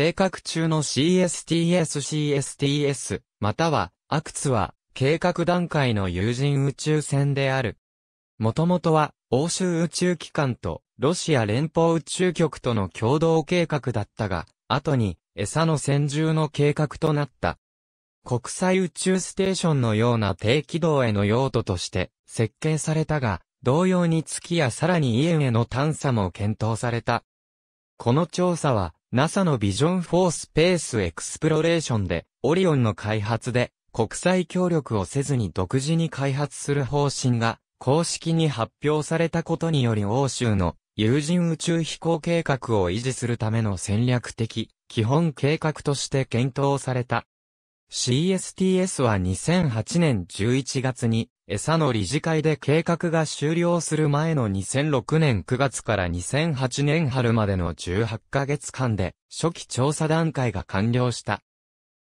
計画中の CSTS-CSTS、または、アクツは、計画段階の有人宇宙船である。もともとは、欧州宇宙機関と、ロシア連邦宇宙局との共同計画だったが、後に、餌の先住の計画となった。国際宇宙ステーションのような低軌道への用途として設計されたが、同様に月やさらにイエンへの探査も検討された。この調査は NASA のビジョン4スペースエクスプロレーションで、オリオンの開発で、国際協力をせずに独自に開発する方針が、公式に発表されたことにより欧州の有人宇宙飛行計画を維持するための戦略的基本計画として検討された。CSTS は2008年11月に餌の理事会で計画が終了する前の2006年9月から2008年春までの18ヶ月間で初期調査段階が完了した。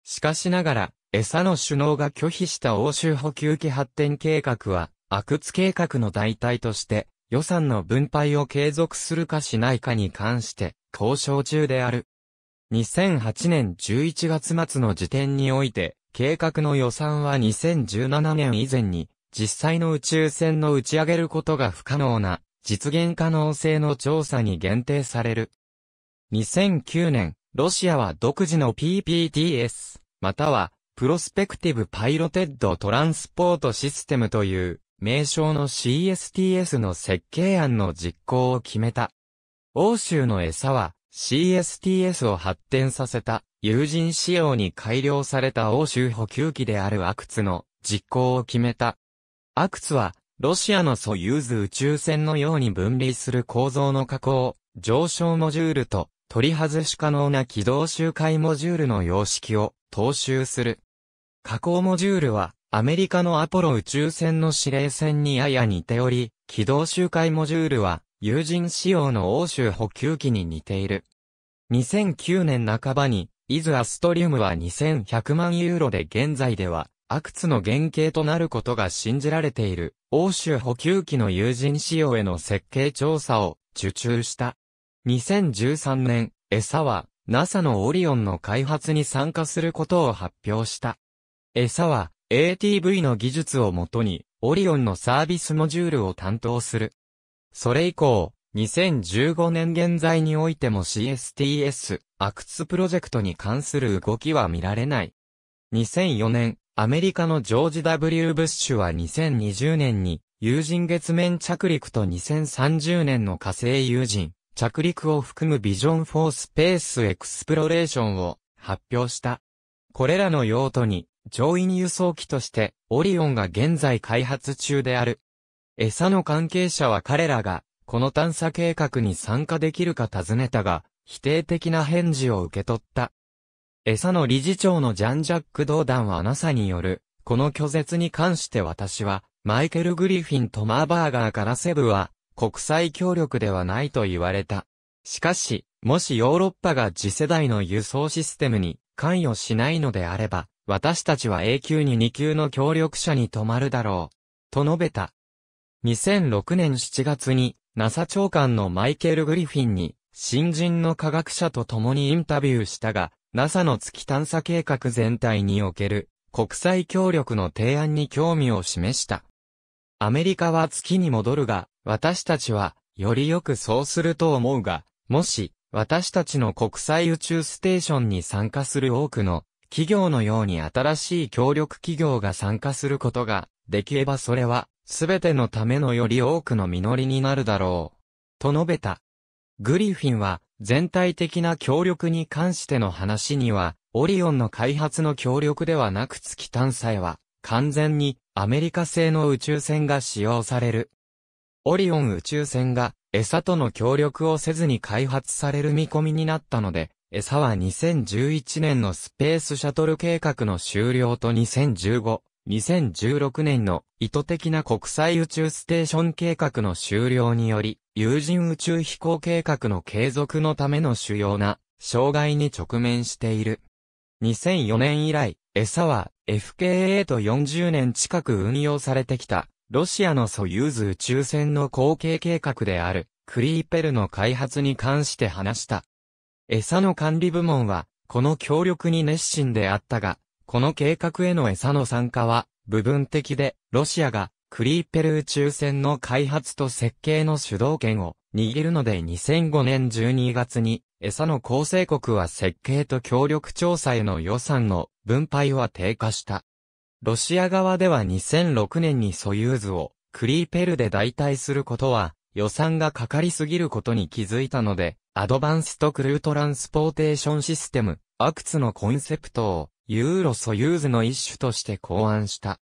しかしながら、餌の首脳が拒否した欧州補給機発展計画は、阿久津計画の代替として予算の分配を継続するかしないかに関して交渉中である。2008年11月末の時点において、計画の予算は2017年以前に実際の宇宙船の打ち上げることが不可能な、実現可能性の調査に限定される。2009年、ロシアは独自の PPTS、または、プロスペクティブパイロテッドトランスポートシステムという、名称の CSTS の設計案の実行を決めた。欧州の餌は CSTS を発展させた友人仕様に改良された欧州補給機であるアクツの実行を決めたアクツは、ロシアのソユーズ宇宙船のように分離する構造の加工、上昇モジュールと取り外し可能な軌道周回モジュールの様式を踏襲する。加工モジュールはアメリカのアポロ宇宙船の指令船にやや似ており、軌道周回モジュールは有人仕様の欧州補給機に似ている。2009年半ばに、イズアストリウムは2100万ユーロで現在では阿久津の原型となることが信じられている、欧州補給機の有人仕様への設計調査を受注した。2013年、餌は NASA のオリオンの開発に参加することを発表した。餌は ATV の技術をもとに、オリオンのサービスモジュールを担当する。それ以降、2015年現在においても CSTS、アクツプロジェクトに関する動きは見られない。2004年、アメリカのジョージ・ W・ ブッシュは2020年に有人月面着陸と2030年の火星有人着陸を含むビジョン・フォー・スペース・エクスプロレーションを発表した。これらの用途に乗員輸送機としてオリオンが現在開発中である。餌の関係者は彼らがこの探査計画に参加できるか尋ねたが否定的な返事を受け取った。餌の理事長のジャン・ジャック・ドーダンは NASA による、この拒絶に関して私は、マイケル・グリフィンとマーバーガーからセブは、国際協力ではないと言われた。しかし、もしヨーロッパが次世代の輸送システムに関与しないのであれば、私たちは永久に2級の協力者に止まるだろう。と述べた。2006年7月に、NASA 長官のマイケル・グリフィンに、新人の科学者と共にインタビューしたが、NASA の月探査計画全体における国際協力の提案に興味を示した。アメリカは月に戻るが、私たちはよりよくそうすると思うが、もし私たちの国際宇宙ステーションに参加する多くの企業のように新しい協力企業が参加することができればそれはすべてのためのより多くの実りになるだろう。と述べた。グリフィンは全体的な協力に関しての話には、オリオンの開発の協力ではなく月探査へは、完全にアメリカ製の宇宙船が使用される。オリオン宇宙船が餌との協力をせずに開発される見込みになったので、餌は2011年のスペースシャトル計画の終了と2015 2016年の意図的な国際宇宙ステーション計画の終了により、有人宇宙飛行計画の継続のための主要な障害に直面している。2004年以来、餌は FKA と40年近く運用されてきた、ロシアのソユーズ宇宙船の後継計画である、クリーペルの開発に関して話した。餌の管理部門は、この協力に熱心であったが、この計画への餌の参加は、部分的で、ロシアが、クリーペル宇宙船の開発と設計の主導権を握るので2005年12月に、餌の構成国は設計と協力調査への予算の分配は低下した。ロシア側では2006年にソユーズをクリーペルで代替することは予算がかかりすぎることに気づいたので、アドバンストクルートランスポーテーションシステム、アクツのコンセプトをユーロソユーズの一種として考案した。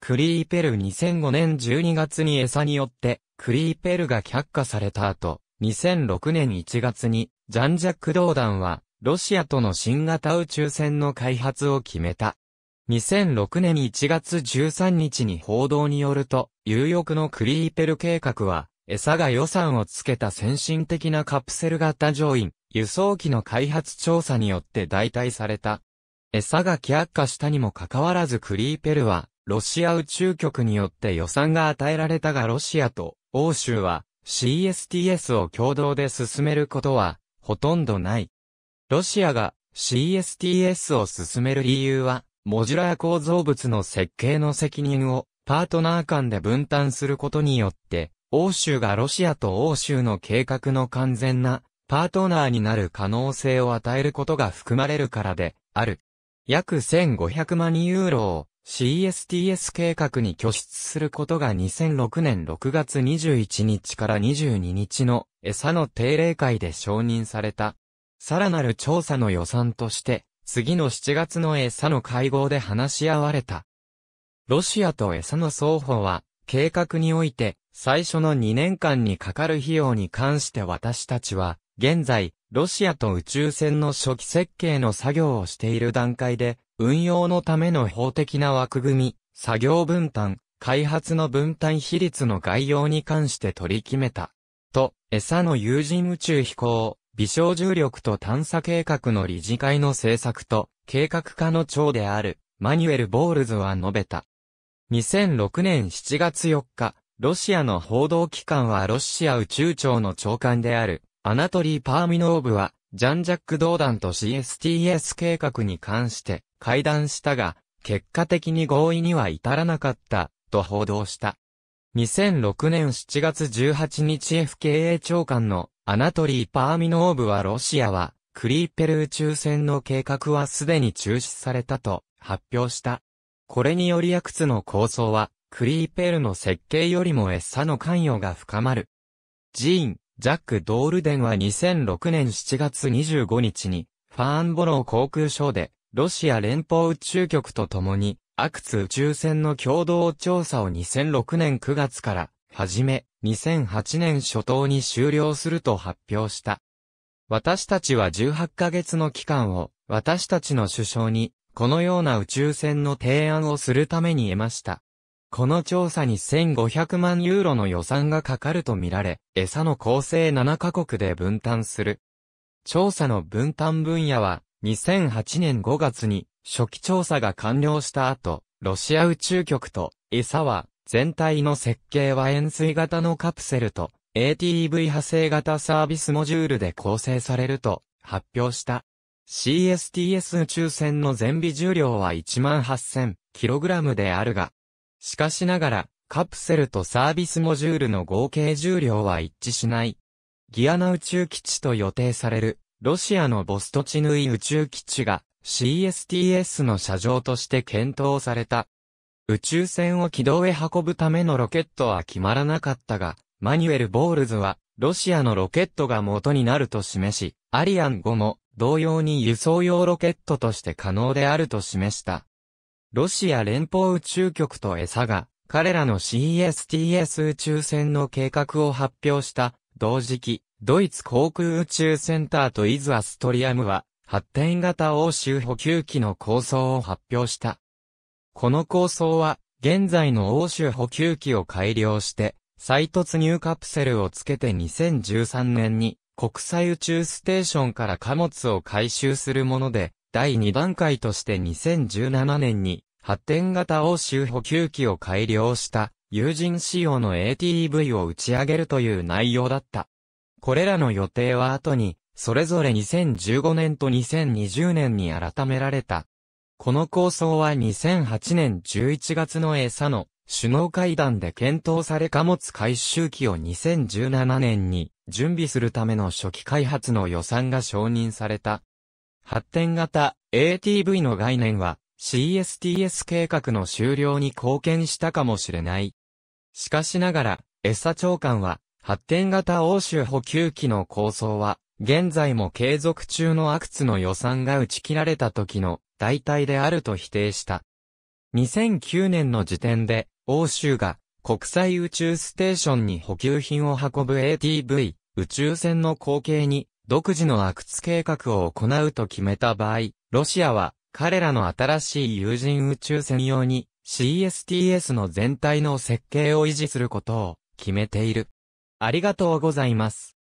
クリーペル2005年12月に餌によってクリーペルが却下された後、2006年1月にジャンジャック導弾はロシアとの新型宇宙船の開発を決めた。2006年1月13日に報道によると、有力のクリーペル計画は、餌が予算をつけた先進的なカプセル型乗員、輸送機の開発調査によって代替された。餌が却下したにもかかわらずクリーペルは、ロシア宇宙局によって予算が与えられたがロシアと欧州は CSTS を共同で進めることはほとんどない。ロシアが CSTS を進める理由は、モジュラー構造物の設計の責任をパートナー間で分担することによって、欧州がロシアと欧州の計画の完全なパートナーになる可能性を与えることが含まれるからである。約1500万ユーロを CSTS 計画に拠出することが2006年6月21日から22日の餌の定例会で承認された。さらなる調査の予算として、次の7月の餌の会合で話し合われた。ロシアと餌の双方は、計画において、最初の2年間にかかる費用に関して私たちは、現在、ロシアと宇宙船の初期設計の作業をしている段階で、運用のための法的な枠組み、作業分担、開発の分担比率の概要に関して取り決めた。と、餌の有人宇宙飛行、微小重力と探査計画の理事会の制作と、計画家の長である、マニュエル・ボールズは述べた。2006年7月4日、ロシアの報道機関はロシア宇宙庁の長官である、アナトリー・パーミノーブは、ジャンジャック・ドーダンと CSTS 計画に関して会談したが、結果的に合意には至らなかった、と報道した。2006年7月18日 FKA 長官のアナトリー・パーミノーブはロシアは、クリーペル宇宙船の計画はすでに中止されたと発表した。これによりヤクツの構想は、クリーペルの設計よりもエッサの関与が深まる。ジーン、ジャック・ドールデンは2006年7月25日に、ファーンボロー航空ショーで、ロシア連邦宇宙局と共に、アクツ宇宙船の共同調査を2006年9月から、始め、2008年初頭に終了すると発表した。私たちは18ヶ月の期間を、私たちの首相に、このような宇宙船の提案をするために得ました。この調査に1500万ユーロの予算がかかるとみられ、餌の構成7カ国で分担する。調査の分担分野は、2008年5月に初期調査が完了した後、ロシア宇宙局と餌は全体の設計は円錐型のカプセルと a t v 派生型サービスモジュールで構成されると発表した。CSTS 宇宙船の全備重量は 18,000kg であるが、しかしながら、カプセルとサービスモジュールの合計重量は一致しない。ギアナ宇宙基地と予定される、ロシアのボストチヌイ宇宙基地が CSTS の射場として検討された。宇宙船を軌道へ運ぶためのロケットは決まらなかったが、マニュエル・ボールズは、ロシアのロケットが元になると示し、アリアン5も同様に輸送用ロケットとして可能であると示した。ロシア連邦宇宙局とエサが、彼らの CSTS 宇宙船の計画を発表した、同時期、ドイツ航空宇宙センターとイズアストリアムは、発展型欧州補給機の構想を発表した。この構想は、現在の欧州補給機を改良して、再突入カプセルをつけて2013年に、国際宇宙ステーションから貨物を回収するもので、第2段階として2017年に発展型欧州補給機を改良した有人仕様の ATV を打ち上げるという内容だった。これらの予定は後に、それぞれ2015年と2020年に改められた。この構想は2008年11月の餌の首脳会談で検討され貨物回収機を2017年に準備するための初期開発の予算が承認された発展型 ATV の概念は CSTS 計画の終了に貢献したかもしれない。しかしながら、エサ長官は、発展型欧州補給機の構想は、現在も継続中のアクツの予算が打ち切られた時の代替であると否定した。2009年の時点で、欧州が国際宇宙ステーションに補給品を運ぶ ATV、宇宙船の後継に独自のアクツ計画を行うと決めた場合、ロシアは彼らの新しい有人宇宙船用に CSTS の全体の設計を維持することを決めている。ありがとうございます。